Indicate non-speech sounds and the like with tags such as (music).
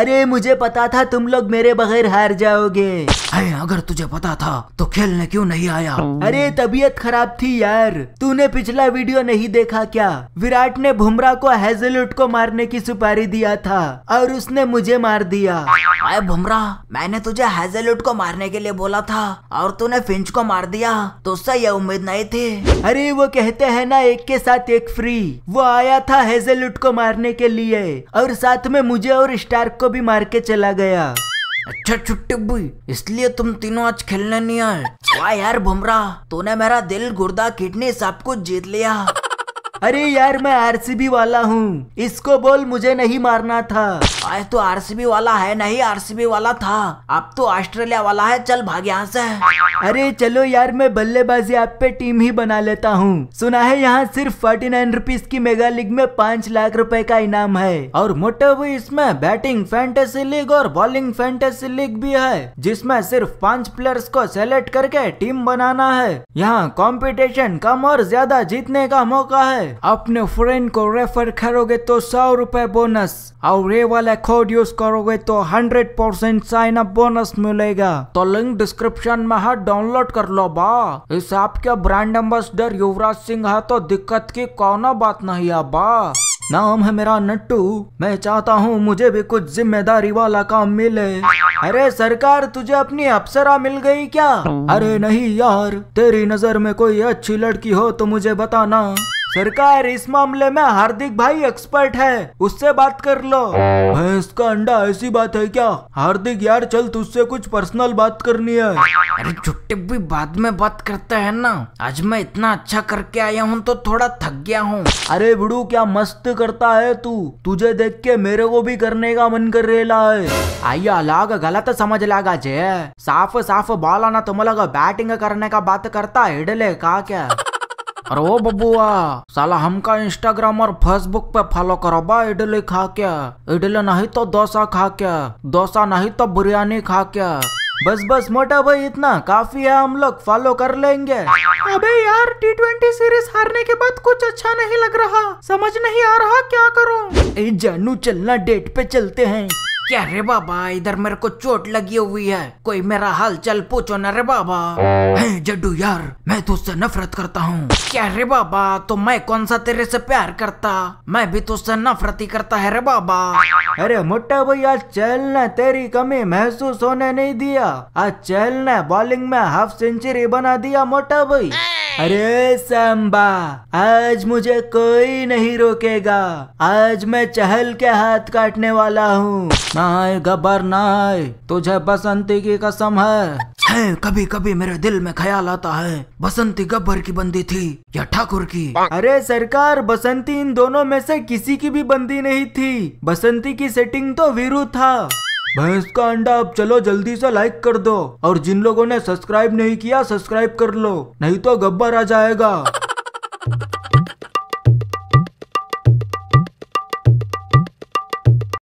अरे मुझे पता था तुम लोग मेरे बगैर हार जाओगे अरे अगर तुझे पता था तो खेलने क्यों नहीं आया अरे तबीयत खराब थी यार तूने पिछला वीडियो नहीं देखा क्या विराट ने भुमरा को हेजलुट को मारने की सुपारी दिया था और उसने मुझे मार दिया अरे भुमरा मैंने तुझे हेजलुट को मारने के लिए बोला था और तूने फिंच को मार दिया तो उससे ये उम्मीद नहीं थी अरे वो कहते हैं ना एक के साथ एक फ्री वो आया था हेजलुट को मारने के लिए और साथ में मुझे और स्टार्क को को भी मार के चला गया अच्छा छुट्टी इसलिए तुम तीनों आज खेलने नहीं आए वाह यार बुमरा तूने मेरा दिल गुर्दा किडनी सब कुछ जीत लिया (laughs) अरे यार मैं आरसीबी वाला हूँ इसको बोल मुझे नहीं मारना था आज तो आरसीबी वाला है नहीं आरसीबी वाला था अब तो ऑस्ट्रेलिया वाला है चल भाग यहाँ से अरे चलो यार मैं बल्लेबाजी ऐप पे टीम ही बना लेता हूँ सुना है यहाँ सिर्फ फोर्टी नाइन रुपीज की मेगा लीग में पाँच लाख रुपए का इनाम है और मोटे हुई इसमें बैटिंग फैंटेसी लीग और बॉलिंग फैंटेसी लीग भी है जिसमें सिर्फ पांच प्लेयर्स को सेलेक्ट करके टीम बनाना है यहाँ कॉम्पिटिशन कम और ज्यादा जीतने का मौका है अपने फ्रेंड को रेफर करोगे तो सौ रूपए बोनस और ये वाला कोड यूज करोगे तो hundred percent sign up bonus मिलेगा तो लिंक डिस्क्रिप्शन में हर डाउनलोड कर लो बा इस ऐप के ब्रांड एम्बेसडर युवराज सिंह है तो दिक्कत की कौन बात नहीं है बा नाम है मेरा नट्टू मैं चाहता हूँ मुझे भी कुछ जिम्मेदारी वाला काम मिले अरे सरकार तुझे अपनी अप्सरा मिल गई क्या अरे नहीं यार तेरी नजर में कोई अच्छी लड़की हो तो मुझे बताना सरकार इस मामले में हार्दिक भाई एक्सपर्ट है उससे बात कर लो भैंस का अंडा ऐसी बात है क्या हार्दिक यार चल तुझसे कुछ पर्सनल बात करनी है अरे छुट्टी भी बाद में बात करते हैं ना आज मैं इतना अच्छा करके आया हूँ तो थोड़ा थक गया हूँ अरे बुढ़ू क्या मस्त करता है तू तुझे देख के मेरे को भी करने का मन कर रेला है आइए अलग गलत समझ लगा जे साफ साफ बॉल आना तुम तो लोग बैटिंग करने का बात करता हिडले का क्या अरे ओ बबुआ साला हमका इंस्टाग्राम और फेसबुक पे फॉलो करो बा इडली खा क्या इडली नहीं तो डोसा खा क्या डोसा नहीं तो बिरयानी खा क्या बस बस मोटा भाई इतना काफी है हम लोग फॉलो कर लेंगे अबे यार टी ट्वेंटी सीरीज हारने के बाद कुछ अच्छा नहीं लग रहा समझ नहीं आ रहा क्या करूं ए जानू चलना डेट पे चलते हैं क्या रे बाबा इधर मेरे को चोट लगी हुई है कोई मेरा हाल चल पूछो ना रे बाबा है जड्डू यार मैं तुझसे नफरत करता हूँ क्या रे बाबा तो मैं कौन सा तेरे से प्यार करता मैं भी तुझसे नफरत ही करता है रे बाबा अरे मोटा भैया ने तेरी कमी महसूस होने नहीं दिया आज ने बॉलिंग में हाफ सेंचुरी बना दिया मोटा भाई अरे सांबा आज मुझे कोई नहीं रोकेगा आज मैं चहल के हाथ काटने वाला हूँ नाय गबर नाय तुझे बसंती की कसम है है कभी कभी मेरे दिल में ख्याल आता है बसंती गब्बर की बंदी थी या ठाकुर की अरे सरकार बसंती इन दोनों में से किसी की भी बंदी नहीं थी बसंती की सेटिंग तो वीरू था भैंस का अंडा अब चलो जल्दी से लाइक कर दो और जिन लोगों ने सब्सक्राइब नहीं किया सब्सक्राइब कर लो नहीं तो गब्बर आ जाएगा